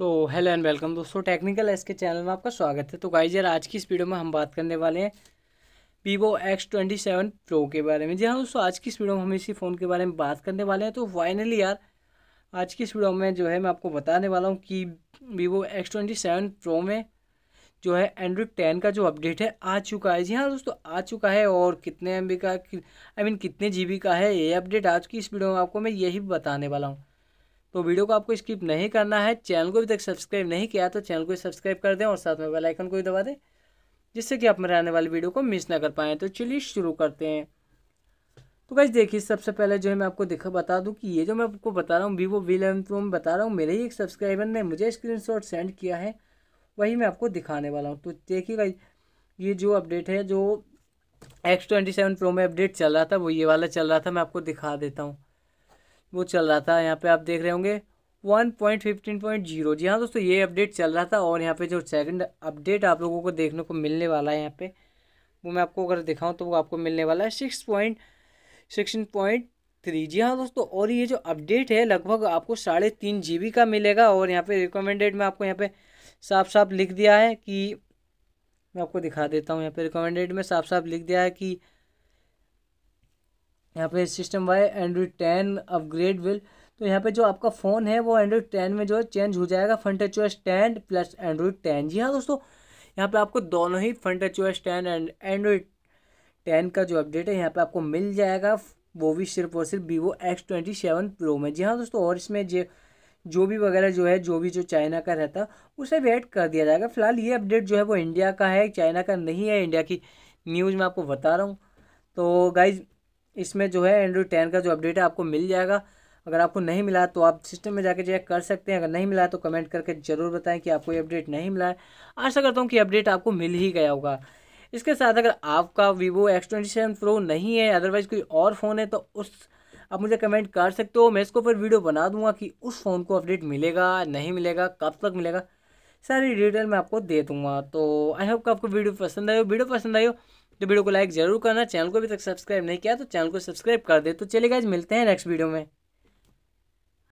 तो hello and welcome दोस्तों technical S के चैनल में आपका स्वागत है तो गाइज यार आज की इस वीडियो में हम बात करने वाले हैं Vivo X twenty seven Pro के बारे में जी हाँ दोस्तों आज की इस वीडियो में हम इसी फ़ोन के बारे में बात करने वाले हैं तो फाइनली यार आज की इस वीडियो में जो है मैं आपको बताने वाला हूँ कि Vivo X twenty seven Pro में जो है एंड्रॉयड टेन का जो अपडेट है आ चुका है जी हाँ दोस्तों आ चुका है और कितने एम का आई मीन कितने जी का है ये अपडेट आज की इस वीडियो में आपको मैं यही बताने वाला हूँ तो वीडियो को आपको स्किप नहीं करना है चैनल को अभी तक सब्सक्राइब नहीं किया तो चैनल को सब्सक्राइब कर दें और साथ में बेल आइकन को भी दबा दें जिससे कि आप मेरे आने वाली वीडियो को मिस ना कर पाएँ तो चलिए शुरू करते हैं तो कैसे देखिए सबसे पहले जो है मैं आपको दिखा बता दूं कि ये जो मैं आपको बता रहा हूँ वीवो वी इलेवन प्रो में बता रहा हूँ मेरे ही एक सब्सक्राइबर ने मुझे स्क्रीनशॉट सेंड किया है वही मैं आपको दिखाने वाला हूँ तो देखिए गाइज ये जो अपडेट है जो एक्स ट्वेंटी सेवन प्रो में अपडेट चल रहा था वो ये वाला चल रहा था मैं आपको दिखा देता हूँ वो चल रहा था यहाँ पे आप देख रहे होंगे one point fifteen point zero जी हाँ दोस्तों ये अपडेट चल रहा था और यहाँ पे जो सेकंड अपडेट आप लोगों को देखने को मिलने वाला है यहाँ पे वो मैं आपको अगर दिखाऊँ तो वो आपको मिलने वाला है six point sixteen point three जी हाँ दोस्तों और ये जो अपडेट है लगभग आपको साढ़े तीन जी बी का मिलेगा और यहाँ पे रिकमेंडेड में आपको यहाँ पे साफ साफ लिख दिया है कि मैं आपको दिखा देता हूँ यहाँ पे रिकमेंडेड में साफ साफ लिख दिया है कि यहाँ पे system Y Android ten upgrade will तो यहाँ पे जो आपका फ़ोन है वो एंड्रॉयड टेन में जो है चेंज हो जाएगा front O S ten plus Android ten जी हाँ दोस्तों यहाँ पे आपको दोनों ही front O S ten and Android ten का जो अपडेट है यहाँ पे आपको मिल जाएगा वो भी सिर्फ और सिर्फ Vivo X twenty seven Pro में जी हाँ दोस्तों और इसमें जो जो भी वगैरह जो है जो भी जो चाइना का रहता उसे भी ऐड कर दिया जाएगा फिलहाल ये अपडेट जो है वो इंडिया का है चाइना का नहीं है इंडिया की न्यूज़ में आपको बता रहा हूँ तो गाइज़ इसमें जो है एंड्रॉयड टेन का जो अपडेट है आपको मिल जाएगा अगर आपको नहीं मिला तो आप सिस्टम में जाके चेक कर सकते हैं अगर नहीं मिला तो कमेंट करके ज़रूर बताएं कि आपको ये अपडेट नहीं मिला है आशा करता हूँ कि अपडेट आपको मिल ही गया होगा इसके साथ अगर आपका Vivo X twenty seven Pro नहीं है अदरवाइज़ कोई और फ़ोन है तो उस आप मुझे कमेंट कर सकते हो मैं इसके ऊपर वीडियो बना दूंगा कि उस फ़ोन को अपडेट मिलेगा नहीं मिलेगा कब तक मिलेगा सारी डिटेल मैं आपको दे दूँगा तो आई होप आपको वीडियो पसंद आई हो वीडियो पसंद आई हो तो वीडियो को लाइक जरूर करना चैनल को अभी तक सब्सक्राइब नहीं किया तो चैनल को सब्सक्राइब कर दे तो चलिए गाइज मिलते हैं नेक्स्ट वीडियो में